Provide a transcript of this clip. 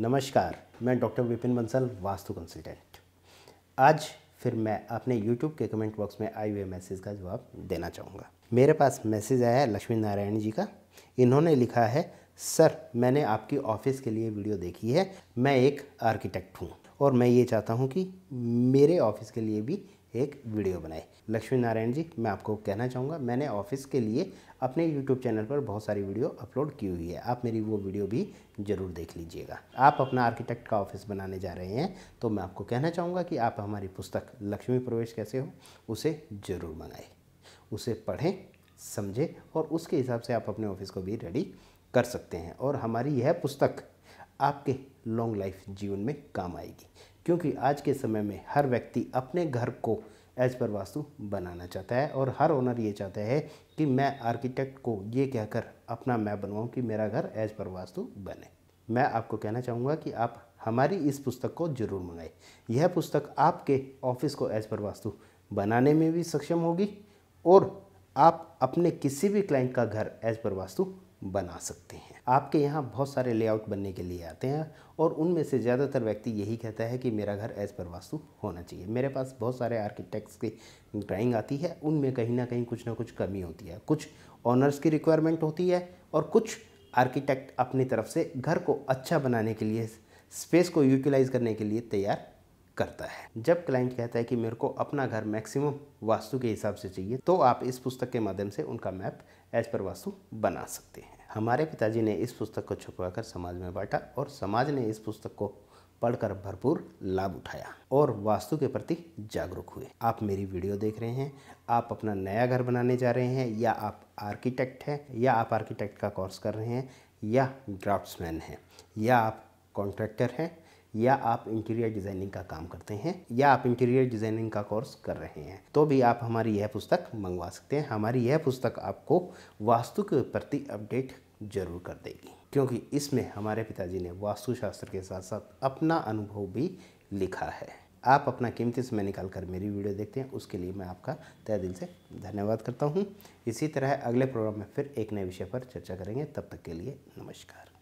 नमस्कार मैं doctor Vipin Bansal vastu consultant आज फिर मैं अपने यूट्यूब के कमेंट बॉक्स में आए हुए मैसेज का जवाब देना चाहूँगा मेरे पास मैसेज आया है लक्ष्मी नारायण जी का इन्होंने लिखा है सर मैंने आपकी ऑफिस के लिए वीडियो देखी है मैं एक आर्किटेक्ट हूँ और मैं ये चाहता हूँ कि मेरे ऑफिस के लिए भी एक वीडियो बनाए लक्ष्मी नारायण जी मैं आपको कहना चाहूँगा मैंने ऑफिस के लिए अपने यूट्यूब चैनल पर बहुत सारी वीडियो अपलोड की हुई है आप मेरी वो वीडियो भी ज़रूर देख लीजिएगा आप अपना आर्किटेक्ट का ऑफिस बनाने जा रहे हैं तो मैं आपको कहना चाहूँगा कि आप हमारी पुस्तक लक्ष्मी प्रवेश कैसे हो उसे ज़रूर मंगाए उसे पढ़ें समझे और उसके हिसाब से आप अपने ऑफिस को भी रेडी कर सकते हैं और हमारी यह पुस्तक आपके लॉन्ग लाइफ जीवन में काम आएगी क्योंकि आज के समय में हर व्यक्ति अपने घर को एज पर वास्तु बनाना चाहता है और हर ओनर ये चाहता है कि मैं आर्किटेक्ट को ये कहकर अपना मैं बनवाऊँ कि मेरा घर एज पर वास्तु बने मैं आपको कहना चाहूँगा कि आप हमारी इस पुस्तक को जरूर मंगाएं यह पुस्तक आपके ऑफिस को एज पर वास्तु बनाने में भी सक्षम होगी और आप अपने किसी भी क्लाइंट का घर एज पर वास्तु बना सकते हैं आपके यहाँ बहुत सारे लेआउट बनने के लिए आते हैं और उनमें से ज़्यादातर व्यक्ति यही कहता है कि मेरा घर एज पर वास्तु होना चाहिए मेरे पास बहुत सारे आर्किटेक्ट्स की ड्राइंग आती है उनमें कहीं ना कहीं कुछ ना कुछ कमी होती है कुछ ऑनर्स की रिक्वायरमेंट होती है और कुछ आर्किटेक्ट अपनी तरफ से घर को अच्छा बनाने के लिए स्पेस को यूटिलाइज़ करने के लिए तैयार करता है जब क्लाइंट कहता है कि मेरे को अपना घर मैक्सिमम वास्तु के हिसाब से चाहिए तो आप इस पुस्तक के माध्यम से उनका मैप एज पर वास्तु बना सकते हैं हमारे पिताजी ने इस पुस्तक को छुपवाकर समाज में बांटा और समाज ने इस पुस्तक को पढ़कर भरपूर लाभ उठाया और वास्तु के प्रति जागरूक हुए आप मेरी वीडियो देख रहे हैं आप अपना नया घर बनाने जा रहे हैं या आप आर्किटेक्ट हैं या आप आर्किटेक्ट का कोर्स कर रहे हैं या ड्राफ्ट्समैन हैं या आप कॉन्ट्रैक्टर हैं या आप इंटीरियर डिज़ाइनिंग का काम करते हैं या आप इंटीरियर डिज़ाइनिंग का कोर्स कर रहे हैं तो भी आप हमारी यह पुस्तक मंगवा सकते हैं हमारी यह पुस्तक आपको वास्तु के प्रति अपडेट जरूर कर देगी क्योंकि इसमें हमारे पिताजी ने वास्तुशास्त्र के साथ साथ अपना अनुभव भी लिखा है आप अपना कीमती समय निकाल कर मेरी वीडियो देखते हैं उसके लिए मैं आपका तय दिल से धन्यवाद करता हूँ इसी तरह अगले प्रोग्राम में फिर एक नए विषय पर चर्चा करेंगे तब तक के लिए नमस्कार